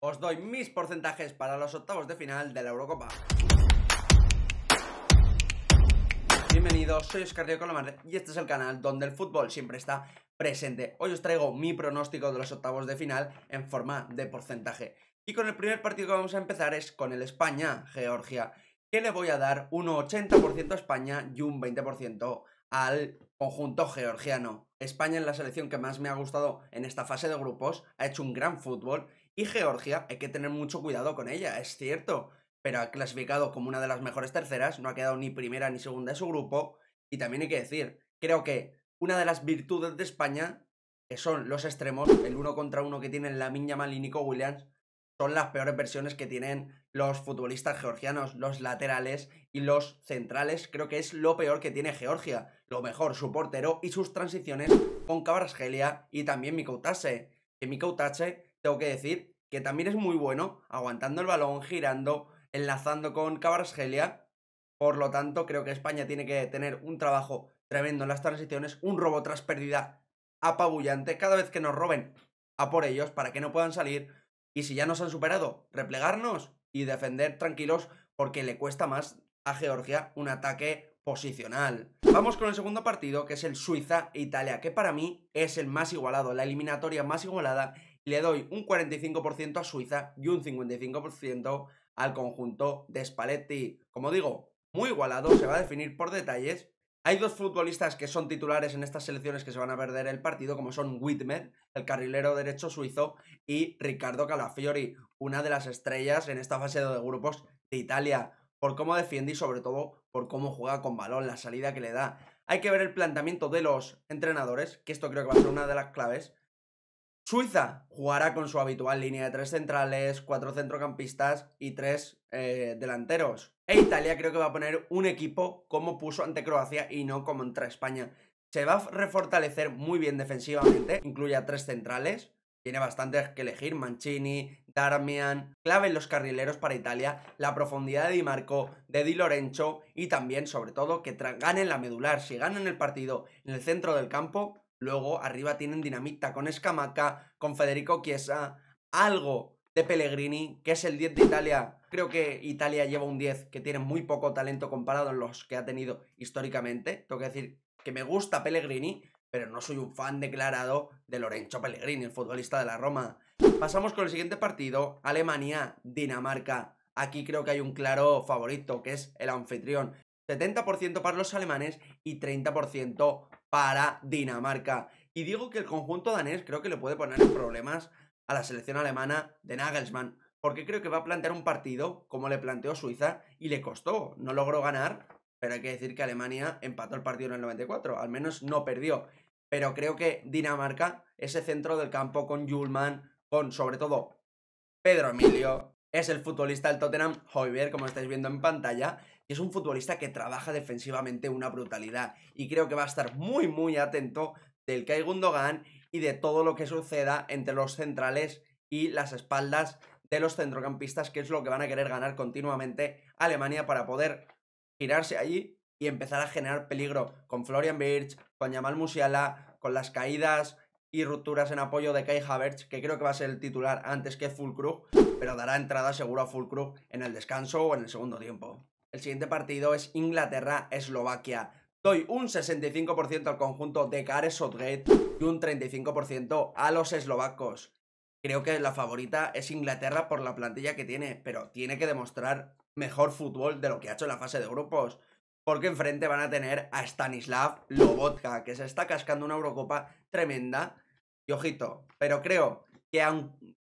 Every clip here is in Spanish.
os doy mis porcentajes para los octavos de final de la Eurocopa. Bienvenidos, soy Oscar Río Colomar y este es el canal donde el fútbol siempre está presente. Hoy os traigo mi pronóstico de los octavos de final en forma de porcentaje. Y con el primer partido que vamos a empezar es con el España-Georgia, que le voy a dar un 80% a España y un 20% al conjunto georgiano. España es la selección que más me ha gustado en esta fase de grupos, ha hecho un gran fútbol y Georgia, hay que tener mucho cuidado con ella, es cierto, pero ha clasificado como una de las mejores terceras, no ha quedado ni primera ni segunda de su grupo. Y también hay que decir, creo que una de las virtudes de España, que son los extremos, el uno contra uno que tienen la Yamal y Nico Williams, son las peores versiones que tienen los futbolistas georgianos, los laterales y los centrales. Creo que es lo peor que tiene Georgia. Lo mejor, su portero y sus transiciones con Cabrasgelia y también Mikautase. Que Mikautase tengo que decir que también es muy bueno aguantando el balón, girando, enlazando con Cabrasgelia. Por lo tanto, creo que España tiene que tener un trabajo tremendo en las transiciones, un robo tras pérdida apabullante. Cada vez que nos roben, a por ellos para que no puedan salir. Y si ya nos han superado, replegarnos y defender tranquilos porque le cuesta más a Georgia un ataque posicional. Vamos con el segundo partido, que es el Suiza-Italia, que para mí es el más igualado, la eliminatoria más igualada le doy un 45% a Suiza y un 55% al conjunto de Spalletti. Como digo, muy igualado, se va a definir por detalles. Hay dos futbolistas que son titulares en estas selecciones que se van a perder el partido, como son Whitmer, el carrilero derecho suizo, y Ricardo Calafiori, una de las estrellas en esta fase de grupos de Italia, por cómo defiende y sobre todo por cómo juega con balón, la salida que le da. Hay que ver el planteamiento de los entrenadores, que esto creo que va a ser una de las claves, Suiza jugará con su habitual línea de tres centrales, cuatro centrocampistas y tres eh, delanteros. E Italia creo que va a poner un equipo como puso ante Croacia y no como entre España. Se va a refortalecer muy bien defensivamente, incluye a tres centrales, tiene bastantes que elegir, Mancini, Darmian, clave en los carrileros para Italia, la profundidad de Di Marco, de Di Lorenzo y también, sobre todo, que ganen la medular. Si ganan el partido en el centro del campo, Luego arriba tienen Dinamita con Escamaca, con Federico Chiesa, algo de Pellegrini, que es el 10 de Italia. Creo que Italia lleva un 10 que tiene muy poco talento comparado a los que ha tenido históricamente. Tengo que decir que me gusta Pellegrini, pero no soy un fan declarado de Lorenzo Pellegrini, el futbolista de la Roma. Pasamos con el siguiente partido, Alemania-Dinamarca. Aquí creo que hay un claro favorito, que es el anfitrión. 70% para los alemanes y 30% para Dinamarca. Y digo que el conjunto danés creo que le puede poner problemas a la selección alemana de Nagelsmann, porque creo que va a plantear un partido como le planteó Suiza y le costó, no logró ganar, pero hay que decir que Alemania empató el partido en el 94, al menos no perdió. Pero creo que Dinamarca, ese centro del campo con Julman, con sobre todo Pedro Emilio, es el futbolista del Tottenham Hoiberg, como estáis viendo en pantalla, es un futbolista que trabaja defensivamente una brutalidad y creo que va a estar muy muy atento del Kai Gundogan y de todo lo que suceda entre los centrales y las espaldas de los centrocampistas, que es lo que van a querer ganar continuamente Alemania para poder girarse allí y empezar a generar peligro con Florian Birch, con Yamal Musiala, con las caídas y rupturas en apoyo de Kai Havertz, que creo que va a ser el titular antes que Fulkrug, pero dará entrada seguro a Fulkrug en el descanso o en el segundo tiempo. El siguiente partido es Inglaterra-Eslovaquia. Doy un 65% al conjunto de Gareth Southgate y un 35% a los eslovacos. Creo que la favorita es Inglaterra por la plantilla que tiene, pero tiene que demostrar mejor fútbol de lo que ha hecho en la fase de grupos. Porque enfrente van a tener a Stanislav Lobotka, que se está cascando una Eurocopa tremenda. Y ojito, pero creo que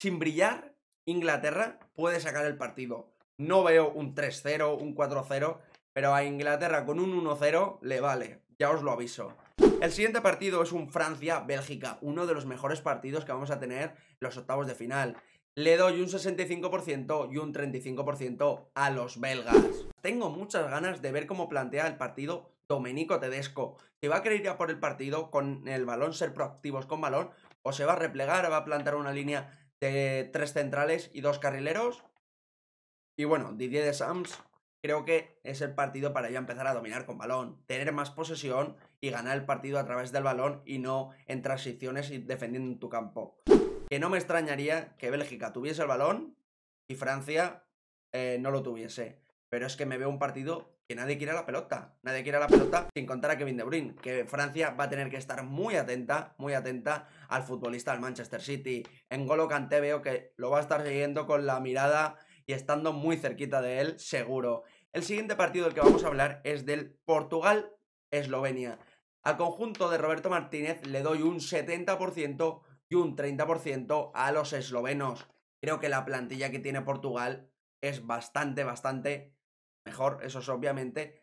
sin brillar, Inglaterra puede sacar el partido. No veo un 3-0, un 4-0, pero a Inglaterra con un 1-0 le vale, ya os lo aviso. El siguiente partido es un Francia-Bélgica, uno de los mejores partidos que vamos a tener en los octavos de final. Le doy un 65% y un 35% a los belgas. Tengo muchas ganas de ver cómo plantea el partido Domenico Tedesco, que va a querer ir a por el partido con el balón, ser proactivos con balón, o se va a replegar, va a plantar una línea de tres centrales y dos carrileros, y bueno, Didier de Sams creo que es el partido para ya empezar a dominar con balón, tener más posesión y ganar el partido a través del balón y no en transiciones y defendiendo en tu campo. Que no me extrañaría que Bélgica tuviese el balón y Francia eh, no lo tuviese. Pero es que me veo un partido que nadie quiere la pelota. Nadie quiere la pelota sin contar a Kevin De Bruyne. Que Francia va a tener que estar muy atenta, muy atenta al futbolista del Manchester City. En Golo veo que lo va a estar siguiendo con la mirada y estando muy cerquita de él, seguro. El siguiente partido del que vamos a hablar es del Portugal-Eslovenia. Al conjunto de Roberto Martínez le doy un 70% y un 30% a los eslovenos. Creo que la plantilla que tiene Portugal es bastante, bastante mejor, eso es obviamente,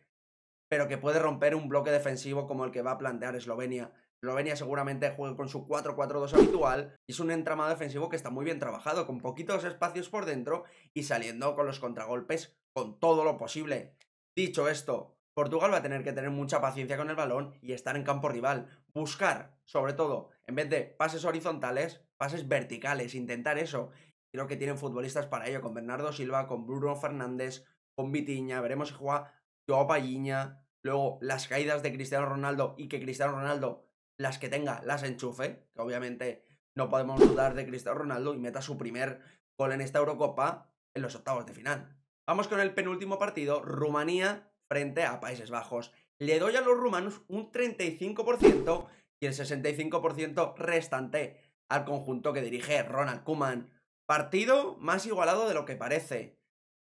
pero que puede romper un bloque defensivo como el que va a plantear Eslovenia venía seguramente juegue con su 4-4-2 habitual. Y es un entramado defensivo que está muy bien trabajado, con poquitos espacios por dentro y saliendo con los contragolpes con todo lo posible. Dicho esto, Portugal va a tener que tener mucha paciencia con el balón y estar en campo rival. Buscar, sobre todo, en vez de pases horizontales, pases verticales, intentar eso. Creo que tienen futbolistas para ello, con Bernardo Silva, con Bruno Fernández, con Vitiña, veremos si juega Joao Palliña, luego las caídas de Cristiano Ronaldo y que Cristiano Ronaldo las que tenga las enchufe, que obviamente no podemos dudar de Cristiano Ronaldo y meta su primer gol en esta Eurocopa en los octavos de final. Vamos con el penúltimo partido, Rumanía frente a Países Bajos. Le doy a los rumanos un 35% y el 65% restante al conjunto que dirige Ronald Kuman. Partido más igualado de lo que parece.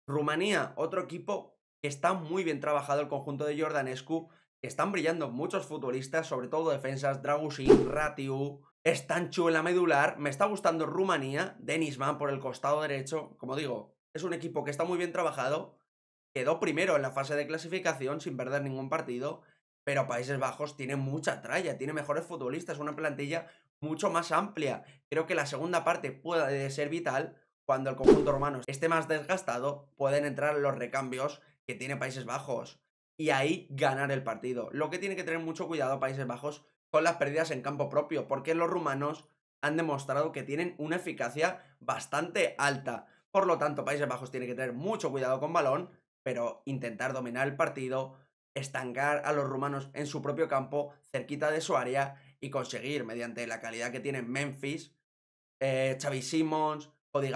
Rumanía, otro equipo que está muy bien trabajado el conjunto de Jordanescu, están brillando muchos futbolistas, sobre todo defensas, Dragusin, Ratiu, Stanchu en la medular. Me está gustando Rumanía, Denisman por el costado derecho. Como digo, es un equipo que está muy bien trabajado. Quedó primero en la fase de clasificación sin perder ningún partido. Pero Países Bajos tiene mucha tralla, tiene mejores futbolistas, una plantilla mucho más amplia. Creo que la segunda parte puede ser vital cuando el conjunto romano esté más desgastado, pueden entrar los recambios que tiene Países Bajos y ahí ganar el partido. Lo que tiene que tener mucho cuidado Países Bajos con las pérdidas en campo propio, porque los rumanos han demostrado que tienen una eficacia bastante alta. Por lo tanto, Países Bajos tiene que tener mucho cuidado con balón, pero intentar dominar el partido, estancar a los rumanos en su propio campo, cerquita de su área, y conseguir, mediante la calidad que tienen Memphis, eh, Xavi Simons, Cody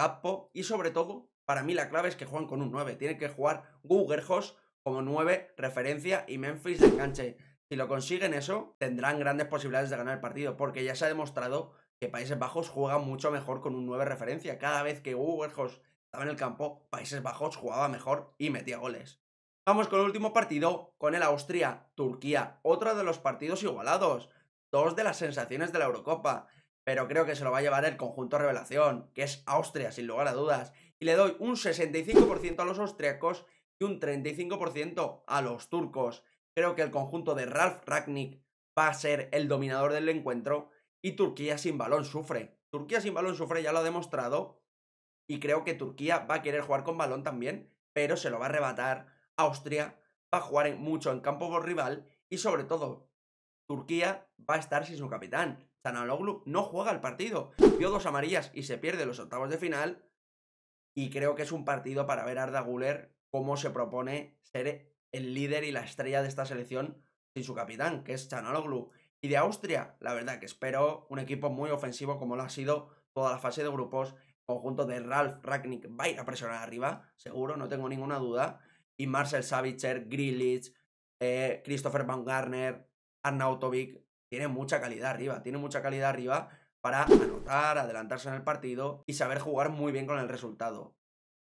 y sobre todo, para mí la clave es que juegan con un 9. Tienen que jugar Gugerhos como 9 referencia y Memphis de enganche. Si lo consiguen eso, tendrán grandes posibilidades de ganar el partido, porque ya se ha demostrado que Países Bajos juega mucho mejor con un 9 referencia. Cada vez que Hugo estaba en el campo, Países Bajos jugaba mejor y metía goles. Vamos con el último partido, con el Austria-Turquía, otro de los partidos igualados, dos de las sensaciones de la Eurocopa, pero creo que se lo va a llevar el conjunto revelación, que es Austria sin lugar a dudas, y le doy un 65% a los austriacos y un 35% a los turcos. Creo que el conjunto de Ralf Ragnick va a ser el dominador del encuentro y Turquía sin balón sufre. Turquía sin balón sufre, ya lo ha demostrado, y creo que Turquía va a querer jugar con balón también, pero se lo va a arrebatar. Austria va a jugar mucho en campo rival y sobre todo, Turquía va a estar sin su capitán. Zanaloglu no juega el partido, vio dos amarillas y se pierde los octavos de final. Y creo que es un partido para ver a Arda Guler cómo se propone ser el líder y la estrella de esta selección sin su capitán, que es Chanaloglu. Y de Austria, la verdad que espero un equipo muy ofensivo como lo ha sido toda la fase de grupos, conjunto de Ralf Ragnick va a ir a presionar arriba, seguro, no tengo ninguna duda, y Marcel Savitzer, Grilich, eh, Christopher Van Garner, Arnautovic, tiene mucha calidad arriba, tiene mucha calidad arriba para anotar, adelantarse en el partido y saber jugar muy bien con el resultado.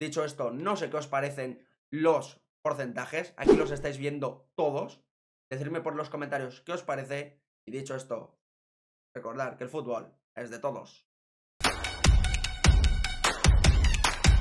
Dicho esto, no sé qué os parecen los porcentajes. Aquí los estáis viendo todos. Decidme por los comentarios qué os parece. Y dicho esto, recordad que el fútbol es de todos.